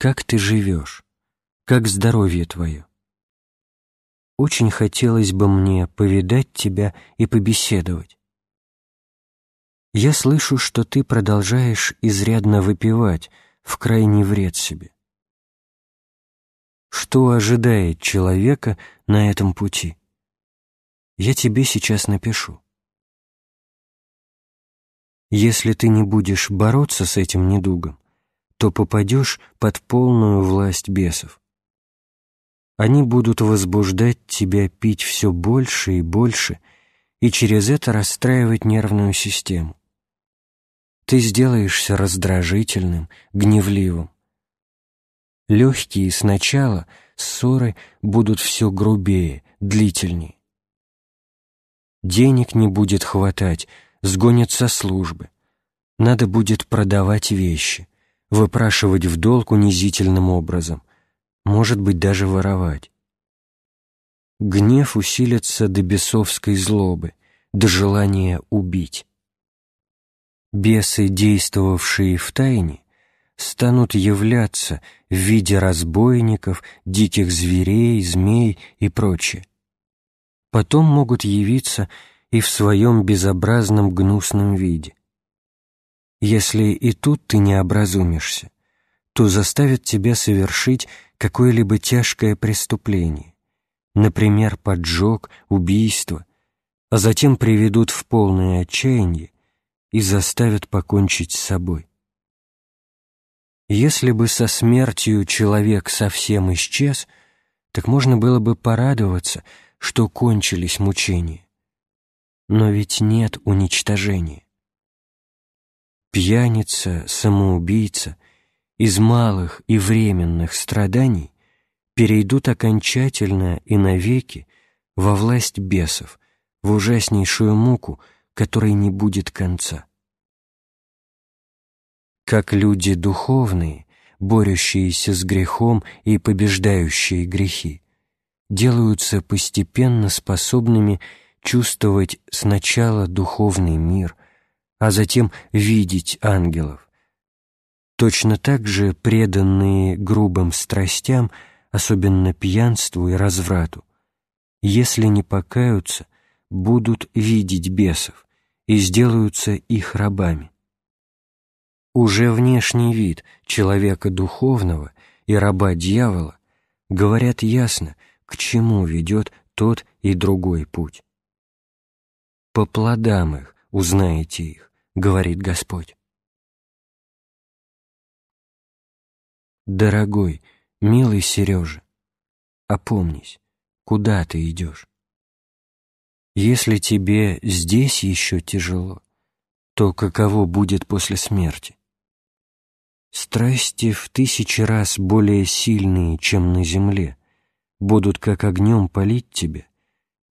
Как ты живешь? Как здоровье твое? Очень хотелось бы мне повидать тебя и побеседовать. Я слышу, что ты продолжаешь изрядно выпивать, в крайний вред себе. Что ожидает человека на этом пути? Я тебе сейчас напишу. Если ты не будешь бороться с этим недугом, то попадешь под полную власть бесов. Они будут возбуждать тебя пить все больше и больше и через это расстраивать нервную систему. Ты сделаешься раздражительным, гневливым. Легкие сначала ссоры будут все грубее, длительнее. Денег не будет хватать, сгонят со службы. Надо будет продавать вещи выпрашивать в долг унизительным образом, может быть, даже воровать. Гнев усилится до бесовской злобы, до желания убить. Бесы, действовавшие в тайне, станут являться в виде разбойников, диких зверей, змей и прочее. Потом могут явиться и в своем безобразном гнусном виде, если и тут ты не образумишься, то заставят тебя совершить какое-либо тяжкое преступление, например, поджог, убийство, а затем приведут в полное отчаяние и заставят покончить с собой. Если бы со смертью человек совсем исчез, так можно было бы порадоваться, что кончились мучения. Но ведь нет уничтожения пьяница, самоубийца из малых и временных страданий перейдут окончательно и навеки во власть бесов, в ужаснейшую муку, которой не будет конца. Как люди духовные, борющиеся с грехом и побеждающие грехи, делаются постепенно способными чувствовать сначала духовный мир – а затем видеть ангелов. Точно так же преданные грубым страстям, особенно пьянству и разврату, если не покаются, будут видеть бесов и сделаются их рабами. Уже внешний вид человека духовного и раба дьявола говорят ясно, к чему ведет тот и другой путь. По плодам их узнаете их говорит Господь. Дорогой, милый Сережа, опомнись, куда ты идешь? Если тебе здесь еще тяжело, то каково будет после смерти? Страсти в тысячи раз более сильные, чем на земле, будут как огнем палить тебя,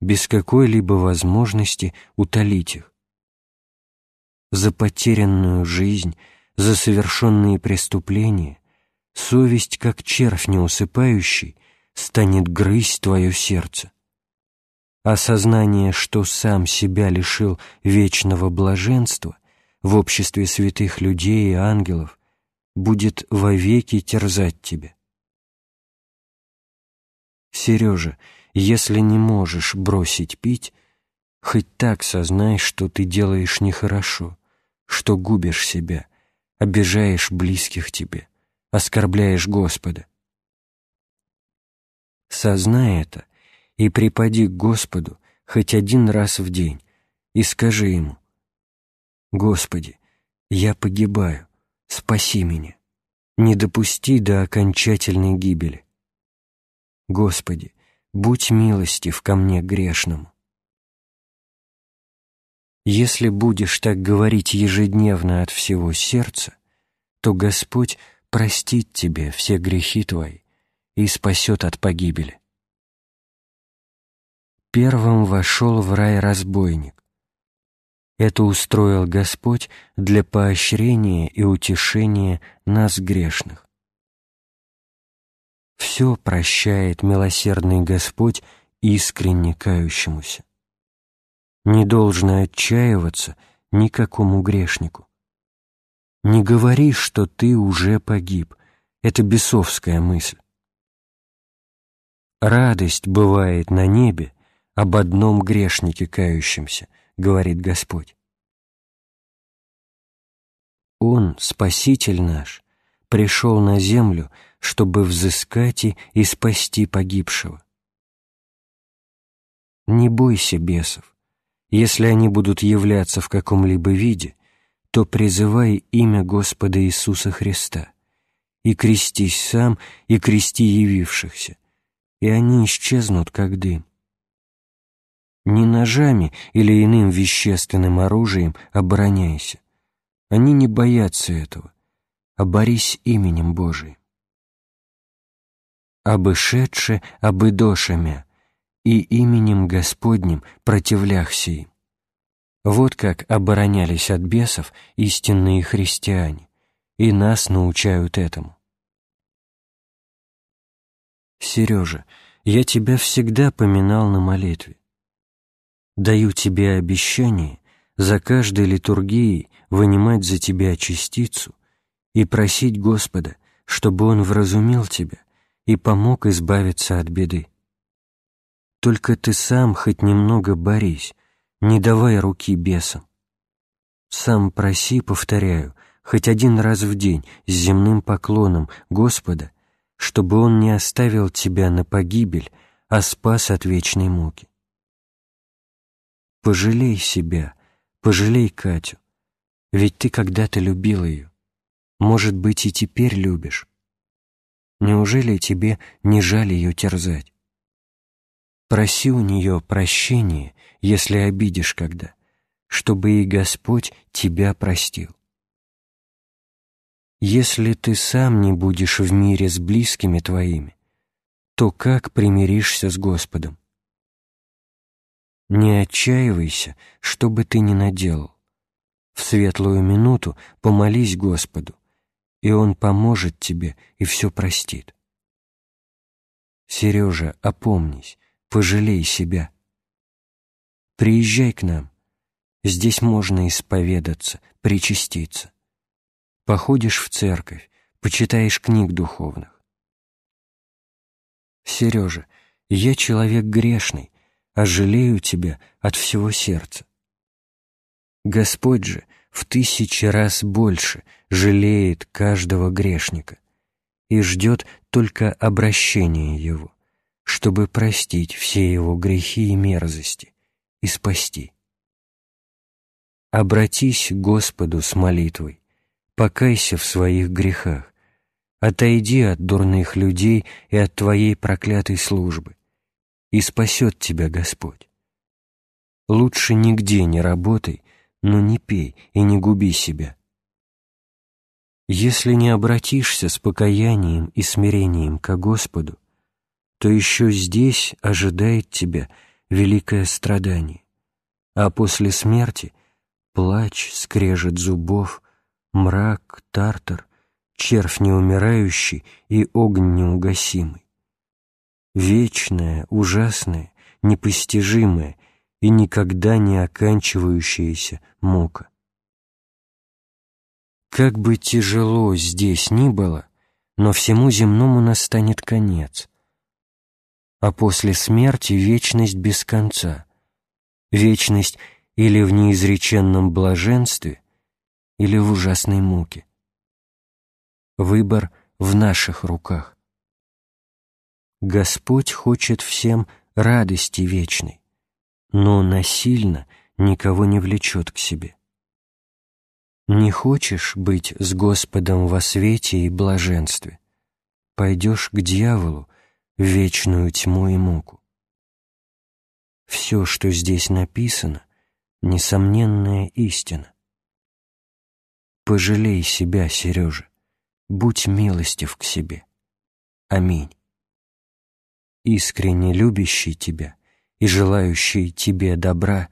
без какой-либо возможности утолить их за потерянную жизнь, за совершенные преступления, совесть, как червь неусыпающий, станет грызть твое сердце. Осознание, что сам себя лишил вечного блаженства в обществе святых людей и ангелов, будет вовеки терзать тебя. Сережа, если не можешь бросить пить, Хоть так сознай, что ты делаешь нехорошо, что губишь себя, обижаешь близких тебе, оскорбляешь Господа. Сознай это и припади к Господу хоть один раз в день и скажи Ему, «Господи, я погибаю, спаси меня, не допусти до окончательной гибели. Господи, будь милостив ко мне грешному». Если будешь так говорить ежедневно от всего сердца, то Господь простит тебе все грехи твои и спасет от погибели. Первым вошел в рай разбойник. Это устроил Господь для поощрения и утешения нас грешных. Все прощает милосердный Господь искренне кающемуся не должно отчаиваться никакому грешнику. Не говори, что ты уже погиб. Это бесовская мысль. Радость бывает на небе об одном грешнике кающемся, говорит Господь. Он, Спаситель наш, пришел на землю, чтобы взыскать и, и спасти погибшего. Не бойся бесов, если они будут являться в каком-либо виде, то призывай имя Господа Иисуса Христа, и крестись сам, и крести явившихся, и они исчезнут, как дым. Не ножами или иным вещественным оружием обороняйся. Они не боятся этого, а борись именем Божиим. «Обышедше, обыдошами» и именем Господним противляхся им. Вот как оборонялись от бесов истинные христиане, и нас научают этому. Сережа, я тебя всегда поминал на молитве. Даю тебе обещание за каждой литургией вынимать за тебя частицу и просить Господа, чтобы Он вразумил тебя и помог избавиться от беды. Только ты сам хоть немного борись, не давай руки бесам. Сам проси, повторяю, хоть один раз в день с земным поклоном Господа, чтобы Он не оставил тебя на погибель, а спас от вечной муки. Пожалей себя, пожалей Катю, ведь ты когда-то любил ее. Может быть, и теперь любишь. Неужели тебе не жаль ее терзать? Проси у нее прощения, если обидишь когда, чтобы и Господь тебя простил. Если ты сам не будешь в мире с близкими твоими, то как примиришься с Господом? Не отчаивайся, что бы ты ни наделал. В светлую минуту помолись Господу, и Он поможет тебе и все простит. Сережа, опомнись, пожалей себя. Приезжай к нам. Здесь можно исповедаться, причаститься. Походишь в церковь, почитаешь книг духовных. Сережа, я человек грешный, а жалею тебя от всего сердца. Господь же в тысячи раз больше жалеет каждого грешника и ждет только обращения его чтобы простить все его грехи и мерзости и спасти. Обратись к Господу с молитвой, покайся в своих грехах, отойди от дурных людей и от твоей проклятой службы, и спасет тебя Господь. Лучше нигде не работай, но не пей и не губи себя. Если не обратишься с покаянием и смирением ко Господу, то еще здесь ожидает тебя великое страдание, а после смерти плач, скрежет зубов, мрак, тартар, червь неумирающий и огонь неугасимый. Вечное, ужасное, непостижимое и никогда не оканчивающаяся мука. Как бы тяжело здесь ни было, но всему земному настанет конец — а после смерти вечность без конца. Вечность или в неизреченном блаженстве, или в ужасной муке. Выбор в наших руках. Господь хочет всем радости вечной, но насильно никого не влечет к себе. Не хочешь быть с Господом во свете и блаженстве, пойдешь к дьяволу, вечную тьму и муку. Все, что здесь написано, — несомненная истина. Пожалей себя, Сережа, будь милостив к себе. Аминь. Искренне любящий тебя и желающий тебе добра